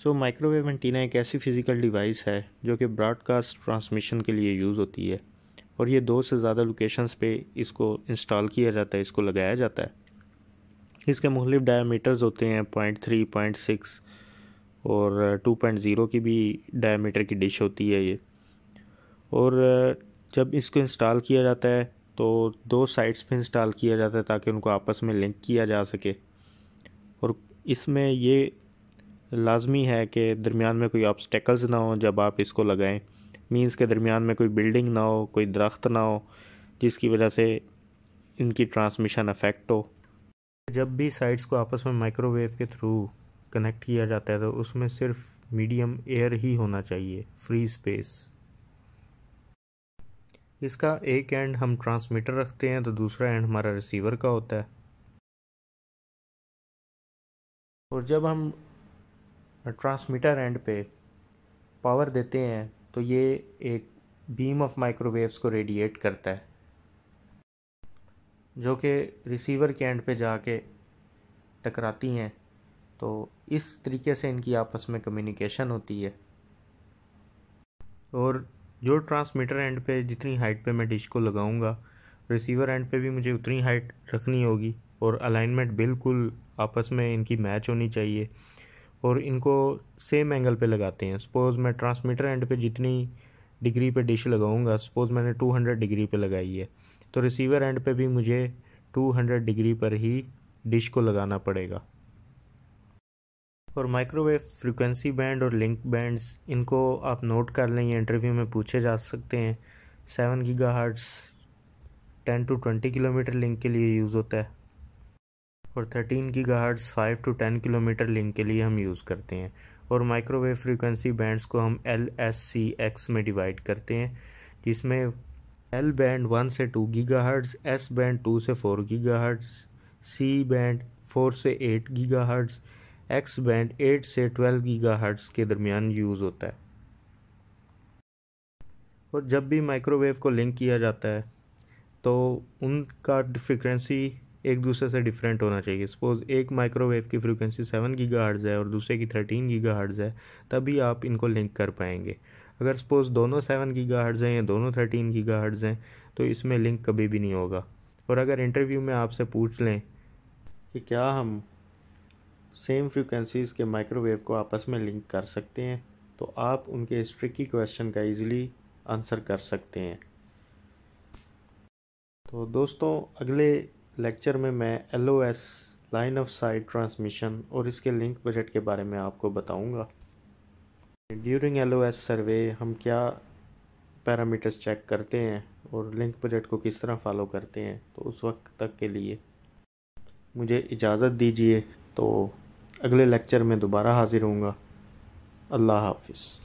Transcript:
सो microwave antenna एक ऐसी physical device है जो कि ब्रॉडकास्ट ट्रांसमिशन के लिए यूज़ होती है और ये दो से ज़्यादा लोकेशंस पे इसको इंस्टॉल किया जाता है इसको लगाया जाता है इसके मुख्तु डायमीटर्स होते हैं पॉइंट थ्री पॉइंट सिक्स और टू पॉइंट ज़ीरो की भी डायमीटर की डिश होती है ये और जब इसको इंस्टॉल किया जाता है तो दो साइट्स पे इंस्टॉल किया जाता है ताकि उनको आपस में लिंक किया जा सके और इसमें ये लाजमी है कि दरमियान में कोई ऑब्स्टेकल्स ना हो जब आप इसको लगाएं मींस के दरमियान में कोई बिल्डिंग ना हो कोई दरख्त ना हो जिसकी वजह से इनकी ट्रांसमिशन अफेक्ट हो जब भी साइट्स को आपस में माइक्रोवेव के थ्रू कनेक्ट किया जाता है तो उसमें सिर्फ मीडियम एयर ही होना चाहिए फ्री स्पेस इसका एक एंड हम ट्रांसमीटर रखते हैं तो दूसरा एंड हमारा रिसीवर का होता है और जब हम ट्रांसमीटर एंड पे पावर देते हैं तो ये एक बीम ऑफ माइक्रोवेव्स को रेडिएट करता है जो कि रिसीवर के एंड पे जाके टकराती हैं तो इस तरीके से इनकी आपस में कम्युनिकेशन होती है और जो ट्रांसमीटर एंड पे जितनी हाइट पे मैं डिश को लगाऊंगा रिसीवर एंड पे भी मुझे उतनी हाइट रखनी होगी और अलाइनमेंट बिल्कुल आपस में इनकी मैच होनी चाहिए और इनको सेम एंगल पे लगाते हैं सपोज़ मैं ट्रांसमीटर एंड पे जितनी डिग्री पे डिश लगाऊंगा सपोज़ मैंने 200 डिग्री पे लगाई है तो रिसीवर एंड पे भी मुझे 200 डिग्री पर ही डिश को लगाना पड़ेगा और माइक्रोवेव फ्रिक्वेंसी बैंड और लिंक बैंड्स इनको आप नोट कर लें ये इंटरव्यू में पूछे जा सकते हैं seven giga hertz ten to twenty kilometre link के लिए यूज़ होता है और thirteen giga hertz five to ten kilometre link के लिए हम यूज़ करते हैं और माइक्रोवेव फ्रीक्वेंसी बैंड्स को हम एल एस सी एक्स में डिवाइड करते हैं जिसमें एल बैंड वन से two giga hertz S band two से four giga hertz C band four से eight giga hertz X band 8 से 12 गीगाहर्ट्ज़ के दरमियान यूज़ होता है और जब भी माइक्रोवेव को लिंक किया जाता है तो उनका फ्रिक्वेंसी एक दूसरे से डिफरेंट होना चाहिए सपोज़ एक माइक्रोवेव की फ्रिक्वेंसी सेवन गीगा हर्ट्ज़ है और दूसरे की थर्टीन गीगा हर्ट्ज़ है तभी आप इनको लिंक कर पाएंगे अगर सपोज़ दोनों सेवन गीगा हर्ट्ज़ हैं या दोनों थर्टीन गीगा हर्ट्ज़ हैं तो इसमें लिंक कभी भी नहीं होगा और अगर इंटरव्यू में आपसे पूछ लें कि क्या हम सेम फ्रिक्वेंसीज़ के माइक्रोवेव को आपस में लिंक कर सकते हैं तो आप उनके इस ट्रिकी क्वेश्चन का इजीली आंसर कर सकते हैं तो दोस्तों अगले लेक्चर में मैं L line of sight transmission और इसके लिंक बजट के बारे में आपको बताऊंगा ड्यूरिंग एल सर्वे हम क्या पैरामीटर्स चेक करते हैं और लिंक बजट को किस तरह फॉलो करते हैं तो उस वक्त तक के लिए मुझे इजाज़त दीजिए तो अगले लेक्चर में दोबारा हाज़िर होऊंगा अल्लाह हाफिज़